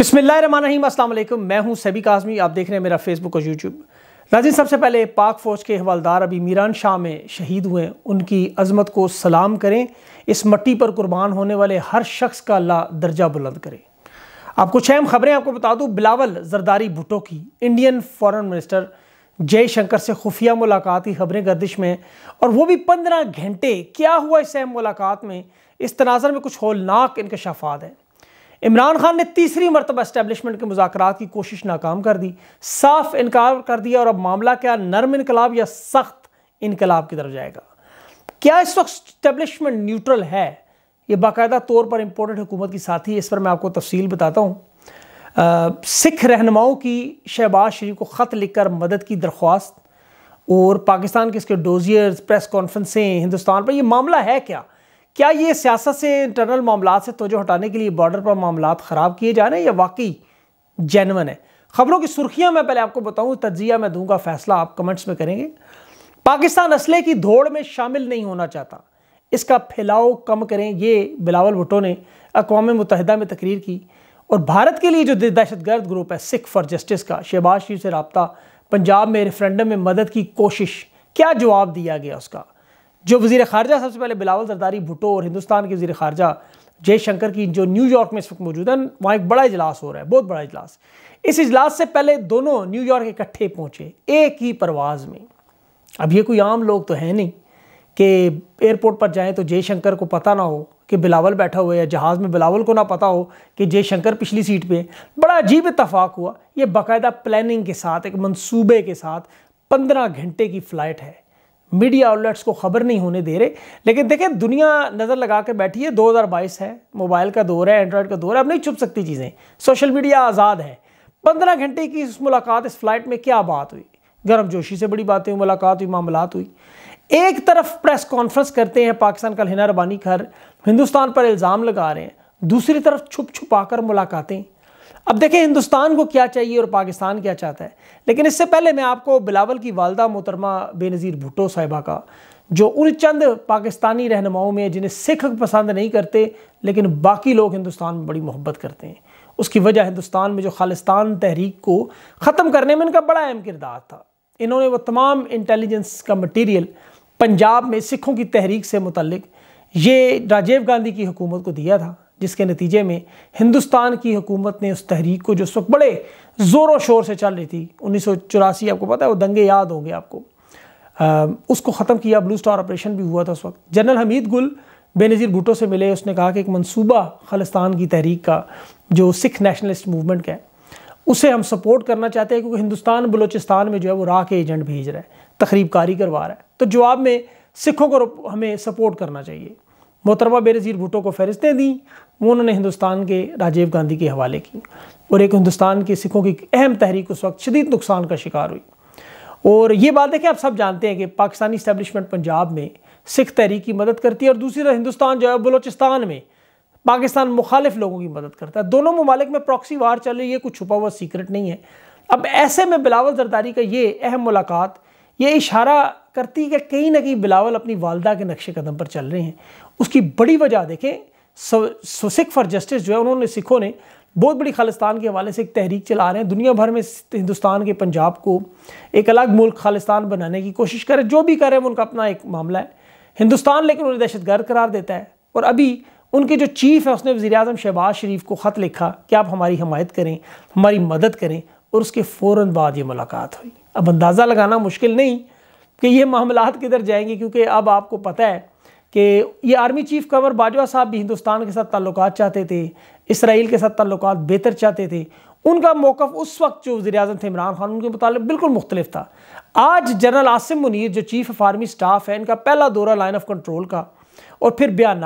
बिसमीम असल मैं हूं सभी काजमी आप देख रहे हैं मेरा फेसबुक और यूट्यूब नाजिन सबसे पहले पाक फ़ौज के हवालदार अभी मीरान शाह में शहीद हुए उनकी अजमत को सलाम करें इस मट्टी पर कुर्बान होने वाले हर शख्स का अल्लाह दर्जा बुलंद करें आप कुछ अहम खबरें आपको बता दूं बिलावल जरदारी भुटो की इंडियन फॉरन मिनिस्टर जयशंकर से खुफिया मुलाकात की खबरें गर्दिश में और वो भी पंद्रह घंटे क्या हुआ इस अहम मुलाकात में इस तनाजर में कुछ होलनाक इनकशाफात हैं इमरान खान ने तीसरी मरतबा इस्टेबलिशमेंट के मुजाकर की कोशिश नाकाम कर दी साफ इनकार कर दिया और अब मामला क्या नरम इनकलाब या सख्त इनकलाब की तरफ जाएगा क्या इस वक्त इस्टेबलिशमेंट न्यूट्रल है ये बाकायदा तौर पर इम्पोर्टेंट हुकूमत की साथी इस पर मैं आपको तफसील बताता हूँ सिख रहनुमाओं की शहबाज शरीफ को ख़त लिखकर मदद की दरख्वास्त और पाकिस्तान के इसके डोजियर्स प्रेस कॉन्फ्रेंसें हिंदुस्तान पर यह मामला है क्या क्या ये सियासत से इंटरनल मामला से तोजो हटाने के लिए बॉर्डर पर मामला ख़राब किए जा रहे हैं या वाकई जैनवन है खबरों की सुर्खियां मैं पहले आपको बताऊं तजिया मैं दूंगा फैसला आप कमेंट्स में करेंगे पाकिस्तान असले की धोड़ में शामिल नहीं होना चाहता इसका फैलाव कम करें ये बिलावल भुट्टो ने अकवा मुतहदा में तकरीर की और भारत के लिए जो दहशत गर्द ग्रुप है सिख फॉर जस्टिस का शहबाज शरीफ से रबता पंजाब में रेफरेंडम में मदद की कोशिश क्या जवाब दिया गया उसका जो वजीर खारजा सबसे पहले बिलावल जरदारी भुटो और हिंदुस्तान के वजीर खारजा जयशंकर की जो न्यूयॉर्क में इस वक्त मौजूद है वहाँ एक बड़ा इजलास हो रहा है बहुत बड़ा इजलास इस इजलास से पहले दोनों न्यूयॉर्क इकट्ठे पहुँचे एक ही परवाज़ में अब ये कोई आम लोग तो हैं नहीं कि एयरपोर्ट पर जाएँ तो जयशंकर को पता ना हो कि बिलावल बैठा हुआ है या जहाज़ में बिलावल को ना पता हो कि जयशंकर पिछली सीट पे बड़ा अजीब इतफाक़ हुआ ये बाकायदा प्लानिंग के साथ एक मंसूबे के साथ पंद्रह घंटे की फ़्लाइट है मीडिया आउटलेट्स को खबर नहीं होने दे रहे लेकिन देखें दुनिया नज़र लगा के बैठी है 2022 है मोबाइल का दौर है एंड्रॉयड का दौर है अब नहीं छुप सकती चीज़ें सोशल मीडिया आज़ाद है पंद्रह घंटे की इस मुलाकात इस फ्लाइट में क्या बात हुई गर्म जोशी से बड़ी बातें हुई मुलाकात हुई मामला हुई एक तरफ प्रेस कॉन्फ्रेंस करते हैं पाकिस्तान का हिना रबानी खर हिंदुस्तान पर इल्ज़ाम लगा रहे हैं दूसरी तरफ छुप छुपा कर मुलाकातें अब देखें हिंदुस्तान को क्या चाहिए और पाकिस्तान क्या चाहता है लेकिन इससे पहले मैं आपको बिलावल की वालदा मोहतरमा बेनज़ीर भुट्टो साहिबा का जो उन चंद पाकिस्तानी रहनुमाओं में जिन्हें सिख पसंद नहीं करते लेकिन बाकी लोग हिंदुस्तान में बड़ी मोहब्बत करते हैं उसकी वजह हिंदुस्तान में जो खालिस्तान तहरीक को ख़त्म करने में इनका बड़ा अहम किरदार था इन्होंने वो तमाम इंटेलिजेंस का मटीरियल पंजाब में सिखों की तहरीक से मुतलिक ये राजीव गांधी की हुकूमत को दिया था जिसके नतीजे में हिंदुस्तान की हुकूमत ने उस तहरीक को जो उस वक्त बड़े ज़ोरों शोर से चल रही थी उन्नीस आपको पता है वो दंगे याद होंगे आपको आ, उसको ख़त्म किया ब्लू स्टार ऑपरेशन भी हुआ था उस वक्त जनरल हमीद गुल बेनज़ीर भुटो से मिले उसने कहा कि एक मनसूबा खालिस्तान की तहरीक का जो सिख नेशनलिस्ट मूवमेंट का है उसे हम सपोर्ट करना चाहते हैं क्योंकि हिंदुस्तान बलूचिस्तान में जो है वो राह के एजेंट भेज रहा है तकरीबकारी करवा रहा है तो जवाब में सिखों को हमें सपोर्ट करना चाहिए मोहतरमा बेनज़ीर भुटो को फहरिस्तें दी वो उन्होंने हिंदुस्तान के राजीव गांधी के हवाले की और एक हिंदुस्तान के सिखों की अहम तहरीक उस वक्त शदीद नुकसान का शिकार हुई और ये बात है कि आप सब जानते हैं कि पाकिस्तानी इस्टेबलिशमेंट पंजाब में सिख तहरीक की मदद करती है और दूसरी तरफ हिंदुस्तान जो है बलोचिस्तान में पाकिस्तान मुखालिफ लोगों की मदद करता है दोनों ममालिक में प्रॉक्सी वार चल रही है कुछ छुपा हुआ सीक्रेट नहीं है अब ऐसे में बिलावल जरदारी का ये अहम मुलाकात ये इशारा करती है कि कहीं ना कहीं बिलावल अपनी वालदा के नक्शे कदम पर चल रहे हैं उसकी बड़ी वजह देखें सुसिख फॉर जस्टिस जो है उन्होंने सिखों ने बहुत बड़ी खालिस्तान के हवाले से एक तहरीक चला रहे हैं दुनिया भर में हिंदुस्तान के पंजाब को एक अलग मुल्क खालिस्तान बनाने की कोशिश करें जो भी करें उनका अपना एक मामला है हिंदुस्तान लेकिन उन्हें दहशत गर्द करार देता है और अभी उनके जो चीफ है उसने वजी अजम शहबाज शरीफ को ख़त लिखा कि आप हमारी हमायत करें हमारी मदद करें और उसके फ़ौर बाद ये मुलाकात हुई अब अंदाज़ा लगाना मुश्किल नहीं कि ये मामला किधर जाएंगे क्योंकि अब आपको पता है कि ये आर्मी चीफ कंवर बाजवा साहब भी हिंदुस्तान के साथ ताल्लुक चाहते थे इसराइल के साथ ताल्लुक बेहतर चाहते थे उनका मौक़ उस वक्त जो वजी अजम थे इमरान खान उनके मुतालिक बिल्कुल मुख्तलिफ था आज जनरल आसिम मुनीर जो चीफ ऑफ आर्मी स्टाफ है इनका पहला दौरा लाइन ऑफ कंट्रोल का और फिर बयान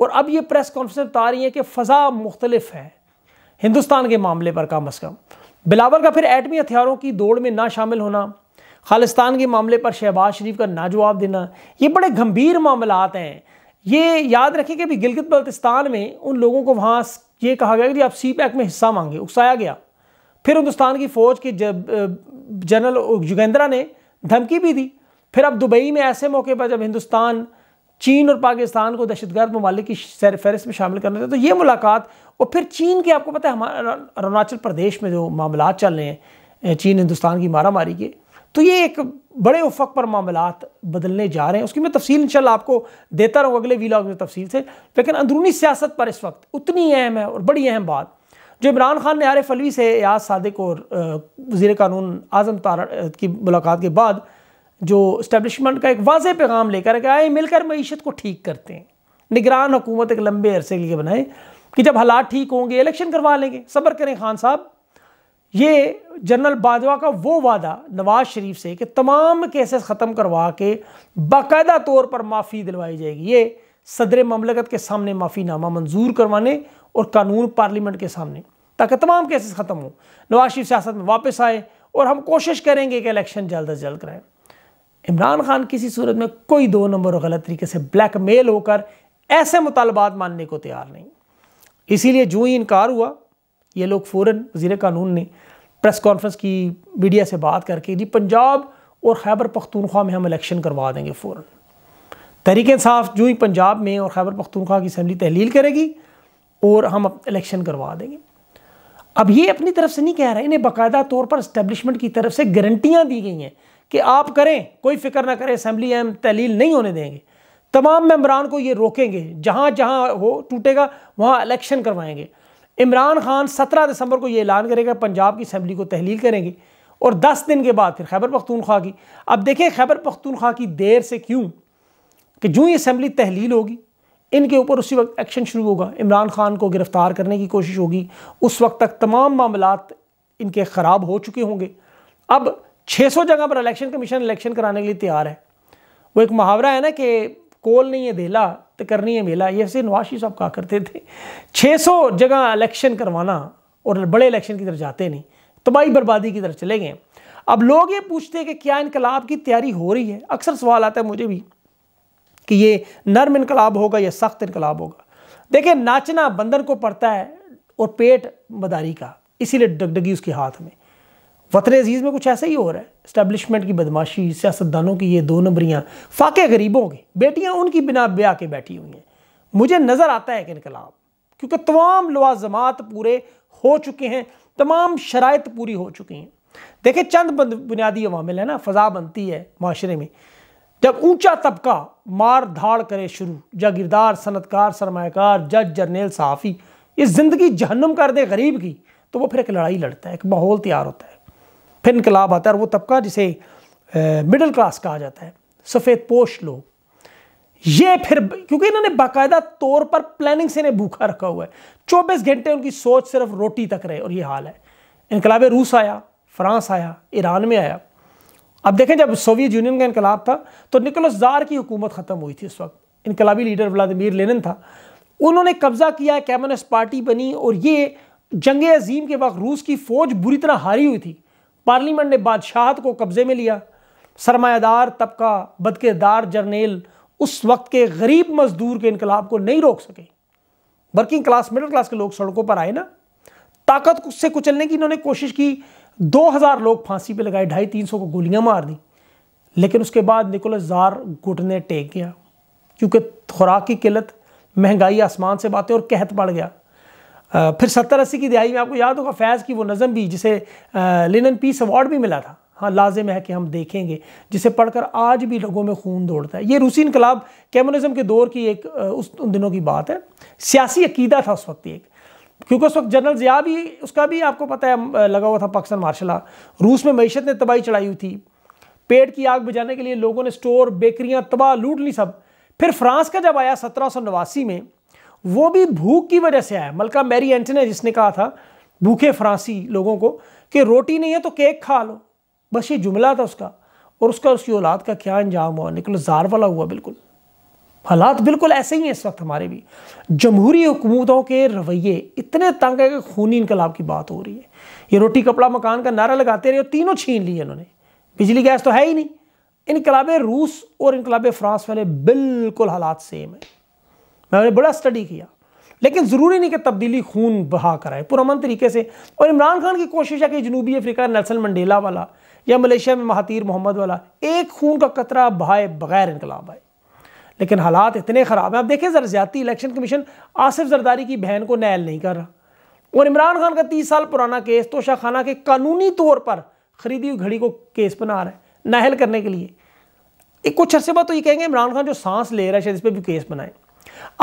और अब ये प्रेस कॉन्फ्रेंस बता रही है कि फ़जा मुख्तलफ़ है हिंदुस्तान के मामले पर कम अज़ कम बिलावल का फिर एटमी हथियारों की दौड़ में ना शामिल होना खालिस्तान के मामले पर शहबाज शरीफ का नाजवाब देना ये बड़े गंभीर मामला हैं ये याद रखें कि अभी गिलगित बल्तिस्तान में उन लोगों को वहाँ ये कहा गया कि आप सी पैक में हिस्सा मांगे उकसाया गया फिर हिंदुस्तान की फ़ौज के जब जनरल जुगेंद्रा ने धमकी भी दी फिर अब दुबई में ऐसे मौके पर जब हिंदुस्तान चीन और पाकिस्तान को दहशतगर्द ममालिक की सैर फहरिस्त में शामिल करना चाहते तो ये मुलाकात और फिर चीन के आपको पता है हमारा अरुणाचल प्रदेश में जो मामला चल रहे हैं चीन हिंदुस्तान की मारामारी के तो ये एक बड़े उफक पर मामला बदलने जा रहे हैं उसकी मैं तफसील इंशाल्लाह आपको देता रहूँ अगले वीलाग में तफसील से लेकिन अंदरूनी सियासत पर इस वक्त उतनी अहम है और बड़ी अहम बात जो इमरान खान ने आरिफ अलवी से याज सादिक और वजीर कानून आजम तारा की मुलाकात के बाद जो इस्टबलिशमेंट का एक वाज पैगाम लेकर के आए मिलकर मीशत को ठीक करते हैं निगरान हुकूमत एक लंबे अरसे के लिए बनाए कि जब हालात ठीक होंगे इलेक्शन करवा लेंगे सब्र करें खान साहब ये जनरल बाजवा का वो वादा नवाज शरीफ से कि तमाम केसेस ख़त्म करवा के बाकायदा तौर पर माफ़ी दिलवाई जाएगी ये सदर ममलकत के सामने माफ़ीनामा मंजूर करवाने और कानून पार्लियामेंट के सामने ताकि तमाम केसेस ख़त्म हों नवाज शरीफ सियासत में वापस आए और हम कोशिश करेंगे कि इलेक्शन जल्द अज जल्द कराएँ इमरान खान किसी सूरत में कोई दो नंबर और गलत तरीके से ब्लैक मेल होकर ऐसे मुतालबात मानने को तैयार नहीं इसीलिए जो ही इनकार हुआ ये लोग फ़ौर वजीर कानून ने प्रेस कॉन्फ्रेंस की मीडिया से बात करके जी पंजाब और खैबर पख्तूनख्वा में हम इलेक्शन करवा देंगे फ़ौर तहरीक साफ जो ही पंजाब में और खैबर पख्तूनख्वा की असम्बली तहलील करेगी और हम इलेक्शन करवा देंगे अब ये अपनी तरफ से नहीं कह रहे इन्हें बाकायदा तौर पर इस्टेबलिशमेंट की तरफ से गारंटियाँ दी गई हैं कि आप करें कोई फिक्र ना करें असम्बली हम तहलील नहीं होने देंगे तमाम मम्बरान को ये रोकेंगे जहाँ जहाँ हो टूटेगा वहाँ इलेक्शन करवाएंगे इमरान खान सत्रह दिसंबर को ये ऐलान करेगा पंजाब की असम्बली को तहलील करेंगे और दस दिन के बाद फिर खैबर पख्तूनख्वा की अब देखें खैबर पख्तूनख्वा की देर से क्यों कि जूँ ही असम्बली तहलील होगी इनके ऊपर उसी वक्त एक्शन शुरू होगा इमरान खान को गिरफ़्तार करने की कोशिश होगी उस वक्त तक तमाम मामला इनके ख़राब हो चुके होंगे अब 600 जगह पर इलेक्शन कमीशन इलेक्शन कराने के लिए तैयार है वो एक मुहावरा है ना कि कोल नहीं है देला तो करनी है मेला ये ऐसे नवाशी साहब कहा करते थे 600 जगह इलेक्शन करवाना और बड़े इलेक्शन की तरफ जाते नहीं तबाही बर्बादी की तरफ चले गए अब लोग ये पूछते हैं कि क्या इनकलाब की तैयारी हो रही है अक्सर सवाल आता है मुझे भी कि ये नर्म इनकलाब होगा या सख्त इनकलाब होगा देखिए नाचना बंदर को पड़ता है और पेट मदारी का इसीलिए डगडगी उसके हाथ में वतन अजीज़ में कुछ ऐसा ही हो रहा है इस्टेबलिशमेंट की बदमाशी सियासतदानों की ये दो नंबरियाँ फाके गरीबों की बेटियाँ उनकी बिना ब्याह के बैठी हुई हैं मुझे नज़र आता है कि इनकलाब क्योंकि तमाम लवाजमात पूरे हो चुके हैं तमाम शराइ पूरी हो चुकी हैं देखे चंद बुनियादी अवामिल है ना फ़ा बनती है माशरे में जब ऊँचा तबका मार धाड़ करे शुरू जागीरदार सनतकार सरमाकार जज जरनेल सहाफ़ी ये ज़िंदगी जहन्नम कर दे गरीब की तो वह फिर एक लड़ाई लड़ता है एक माहौल तैयार होता है फिर इनकलाब आता है और वो तबका जिसे मिडिल क्लास कहा जाता है सफ़ेद पोश लोग ये फिर क्योंकि इन्होंने बाकायदा तौर पर प्लानिंग से इन्हें भूखा रखा हुआ है चौबीस घंटे उनकी सोच सिर्फ रोटी तक रहे और ये हाल है इनकलाब रूस आया फ्रांस आया ईरान में आया अब देखें जब सोवियत यूनियन का इनकलाब था तो निकोलस जार की हुकूमत ख़त्म हुई थी उस वक्त इनकलाबी लीडर व्लादिमीर लेनिन था उन्होंने कब्ज़ा किया कम्युनिस्ट पार्टी बनी और ये जंग अजीम के वक्त रूस की फ़ौज बुरी तरह हारी हुई थी पार्लियामेंट ने बादशाहत को कब्ज़े में लिया सरमायादार तबका बदकेदार जर्नेल उस वक्त के गरीब मजदूर के इनकलाब को नहीं रोक सके वर्किंग क्लास मिडिल क्लास के लोग सड़कों पर आए ना ताकत से कुचलने की इन्होंने कोशिश की 2000 लोग फांसी पे लगाए ढाई तीन सौ को गोलियां मार दी लेकिन उसके बाद निकोलस जार घुटने टेक गया क्योंकि खुराक की किल्लत महंगाई आसमान से बातें और कहत बढ़ गया फिर सत्तर अस्सी की दिहाई में आपको याद होगा फैज़ की वो नज़म भी जिसे लिनन पीस अवार्ड भी मिला था हाँ लाजिम है कि हम देखेंगे जिसे पढ़कर आज भी लोगों में खून दौड़ता है ये रूसी इनकलाब कम्युनिज़म के दौर की एक उस उन दिनों की बात है सियासी अकीदा था उस वक्त एक क्योंकि उस वक्त जनरल ज़िया भी उसका भी आपको पता है लगा हुआ था पाकिस्तान मार्शला रूस में मीशत ने तबाही चढ़ाई हुई थी पेट की आग बुझाने के लिए लोगों ने स्टोर बेकरियाँ तबाह लूट ली सब फिर फ्रांस का जब आया सत्रह में वो भी भूख की वजह से आया मलका मैरी है जिसने कहा था भूखे फ्रांसी लोगों को कि रोटी नहीं है तो केक खा लो बस ये जुमला था उसका और उसका उसकी औलाद का क्या अंजाम हुआ निकल जार वाला हुआ बिल्कुल हालात बिल्कुल ऐसे ही हैं इस वक्त हमारे भी जमहूरी हुकूमतों के रवैये इतने तंग है कि खूनी इनकलाब की बात हो रही है ये रोटी कपड़ा मकान का नारा लगाते रहे और तीनों छीन लिए इन्होंने बिजली गैस तो है ही नहीं इनकलाब रूस और इनकलाब फ्रांस वाले बिल्कुल हालात सेम है मैंने बड़ा स्टडी किया लेकिन ज़रूरी नहीं कि तब्दीली खून बहा कराए पुरमन तरीके से और इमरान खान की कोशिश है कि जनूबी अफ्रीका नेल्सन मंडेला वाला या मलेशिया में महातीर मोहम्मद वाला एक खून का कतरा बहाए बगैर इनकलाब आए लेकिन हालात इतने ख़राब हैं आप देखें जर ज़्यादा इलेक्शन कमीशन आसिफ जरदारी की बहन को नैल नहीं कर रहा और इमरान खान का तीस साल पुराना केस तोशा खाना के कानूनी तौर पर खरीदी हुई घड़ी को केस बना रहा है नहल करने के लिए एक कुछ अरसे बाद तो ये कहेंगे इमरान खान जो सांस ले रहा है शायद इस पर भी केस बनाए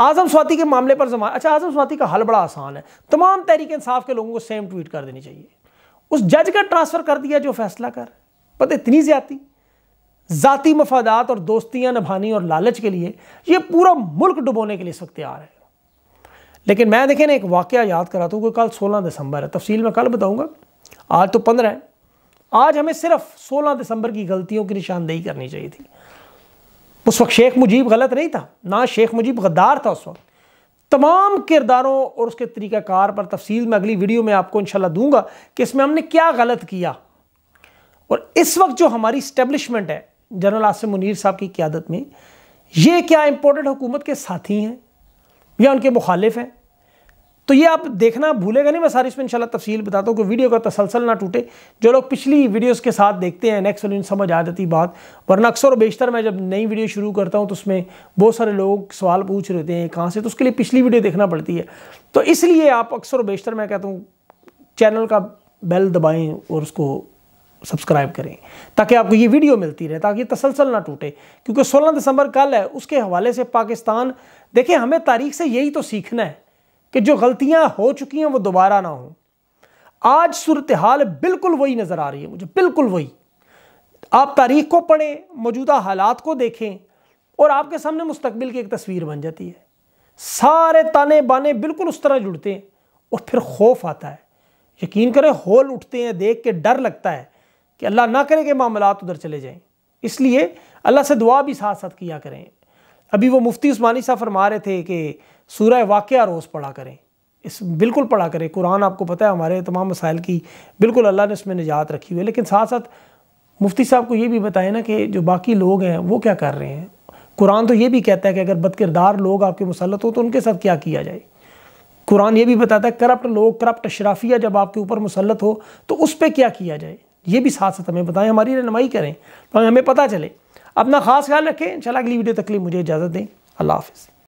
आजम स्वाति के मामले पर जमा अच्छा आजम स्वाति का हल बड़ा आसान है तमाम तहरीक इंसाफ के लोगों को सेम ट्वीट कर देनी चाहिए उस जज का ट्रांसफ़र कर दिया जो फैसला कर पता इतनी ज़्यादा ज़ाती मफादात और दोस्तियां नभानी और लालच के लिए यह पूरा मुल्क डुबोने के लिए इस तैयार है लेकिन मैं देखे ना एक वाक्य याद कराता हूँ कि कल सोलह दिसंबर है तफसील में कल बताऊंगा आज तो पंद्रह है आज हमें सिर्फ सोलह दिसंबर की गलतियों की निशानदेही करनी चाहिए थी उस वक्त शेख मुजीब गलत नहीं था ना शेख मुजीब गद्दार था उस वक्त तमाम किरदारों और उसके तरीक़ाकार पर तफसील में अगली वीडियो में आपको इंशाल्लाह दूंगा कि इसमें हमने क्या गलत किया और इस वक्त जो हमारी इस्टेब्लिशमेंट है जनरल आसिम मुनीर साहब की क्यादत में ये क्या इम्पोर्टेंट हुकूमत के साथी हैं या उनके मुखालिफ हैं तो ये आप देखना भूलेगा नहीं मैं सारी इसमें इंशाल्लाह तफसील बताता हूँ कि वीडियो का तसलसल ना टूटे जो लोग पिछली वीडियोस के साथ देखते हैं नेक्स्ट वाली समझ आ जाती बात वरना अक्सर बेशतर मैं जब नई वीडियो शुरू करता हूँ तो उसमें बहुत सारे लोग सवाल पूछ रहे होते हैं कहाँ से तो उसके लिए पिछली वीडियो देखना पड़ती है तो इसलिए आप अक्सर बेशतर मैं कहता हूँ चैनल का बेल दबाएँ और उसको सब्सक्राइब करें ताकि आपको ये वीडियो मिलती रहे ताकि तसलसल ना टूटे क्योंकि 16 दिसंबर कल है उसके हवाले से पाकिस्तान देखिए हमें तारीख से यही तो सीखना है कि जो गलतियां हो चुकी हैं वो दोबारा ना हो आज सूरत हाल बिल्कुल वही नज़र आ रही है मुझे बिल्कुल वही आप तारीख को पढ़ें मौजूदा हालात को देखें और आपके सामने मुस्तबिल की एक तस्वीर बन जाती है सारे ताने बाने बिल्कुल उस तरह जुड़ते हैं और फिर खौफ आता है यकीन करें होल उठते हैं देख के डर लगता है कि अल्लाह ना करे कि मामला उधर चले जाएं इसलिए अल्लाह से दुआ भी साथ साथ किया करें अभी वो मुफ्ती उस्मानी साहब फरमा रहे थे कि सूर्य वाक़ रोज़ पढ़ा करें इस बिल्कुल पढ़ा करें कुरान आपको पता है हमारे तमाम मसाइल की बिल्कुल अल्लाह ने इसमें निजात रखी हुई है लेकिन साथ साथ मुफ्ती साहब को ये भी बताएं ना कि जो बाकी लोग हैं वो क्या कर रहे हैं कुरान तो ये भी कहता है कि अगर बदकिरदार लोग आपके मुसलत हो तो उनके साथ क्या किया जाए कुरान ये भी बताता है करप्ट लोग करप्ट शराफिया जब आपके ऊपर मुसलत हो तो उस पर क्या किया जाए ये भी साथ साथ हमें बताएं हमारी रहनमाई करें तो हमें पता चले अपना ख़ास ख्याल रखें इंशाल्लाह अगली वीडियो तकली मुझे इजाज़त दें अल्लाह हाफिज़